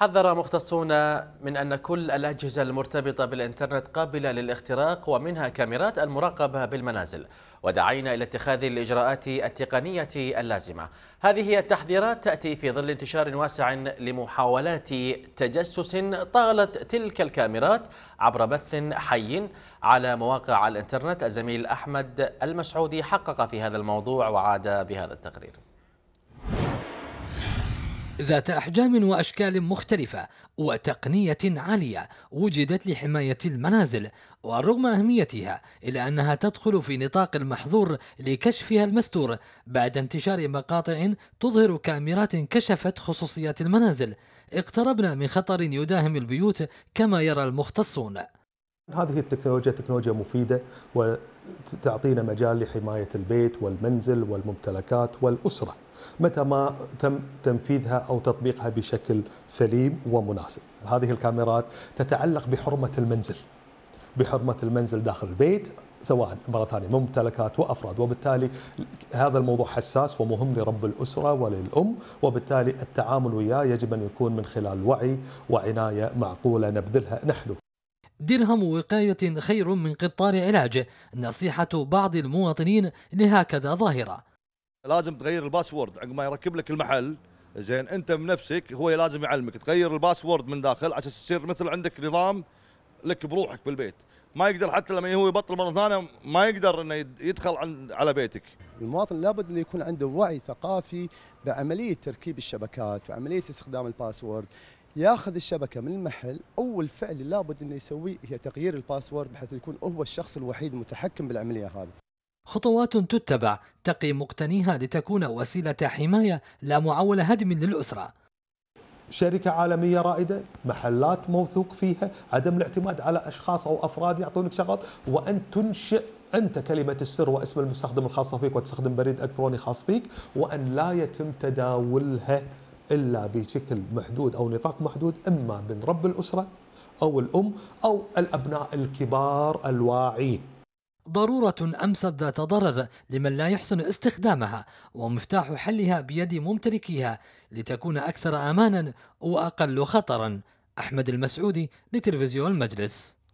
حذر مختصون من أن كل الأجهزة المرتبطة بالإنترنت قابلة للاختراق ومنها كاميرات المراقبة بالمنازل ودعينا إلى اتخاذ الإجراءات التقنية اللازمة هذه التحذيرات تأتي في ظل انتشار واسع لمحاولات تجسس طالت تلك الكاميرات عبر بث حي على مواقع الإنترنت الزميل أحمد المسعودي حقق في هذا الموضوع وعاد بهذا التقرير ذات أحجام وأشكال مختلفة وتقنية عالية وجدت لحماية المنازل ورغم أهميتها إلا أنها تدخل في نطاق المحظور لكشفها المستور بعد انتشار مقاطع تظهر كاميرات كشفت خصوصيات المنازل اقتربنا من خطر يداهم البيوت كما يرى المختصون هذه التكنولوجيا تكنولوجيا مفيدة وتعطينا مجال لحماية البيت والمنزل والممتلكات والأسرة متى ما تم تنفيذها أو تطبيقها بشكل سليم ومناسب هذه الكاميرات تتعلق بحرمة المنزل بحرمة المنزل داخل البيت سواء مرة ثانية ممتلكات وأفراد وبالتالي هذا الموضوع حساس ومهم لرب الأسرة وللأم وبالتالي التعامل وياه يجب أن يكون من خلال وعي وعناية معقولة نبذلها نحن درهم وقاية خير من قطار علاج نصيحة بعض المواطنين لهكذا ظاهرة لازم تغير الباسورد عقب ما يركب لك المحل زين انت بنفسك هو لازم يعلمك تغير الباسورد من داخل عشان يصير مثل عندك نظام لك بروحك بالبيت ما يقدر حتى لما هو يبطل مره ثانيه ما يقدر انه يدخل على بيتك. المواطن لابد انه يكون عنده وعي ثقافي بعمليه تركيب الشبكات وعمليه استخدام الباسورد، ياخذ الشبكه من المحل اول فعل لابد انه يسويه هي تغيير الباسورد بحيث يكون هو الشخص الوحيد المتحكم بالعمليه هذه خطوات تتبع تقي مقتنيها لتكون وسيله حمايه لا معول هدم للاسره شركة عالمية رائدة محلات موثوق فيها عدم الاعتماد على أشخاص أو أفراد يعطونك شغط وأن تنشئ أنت كلمة السر واسم المستخدم الخاصة فيك وتستخدم بريد إلكتروني خاص فيك وأن لا يتم تداولها الا بشكل محدود او نطاق محدود اما من رب الاسره او الام او الابناء الكبار الواعي ضرورة أمست ذات ضرر لمن لا يحسن استخدامها ومفتاح حلها بيد ممتلكيها لتكون أكثر أمانا وأقل خطرا أحمد المسعودي لتلفزيون المجلس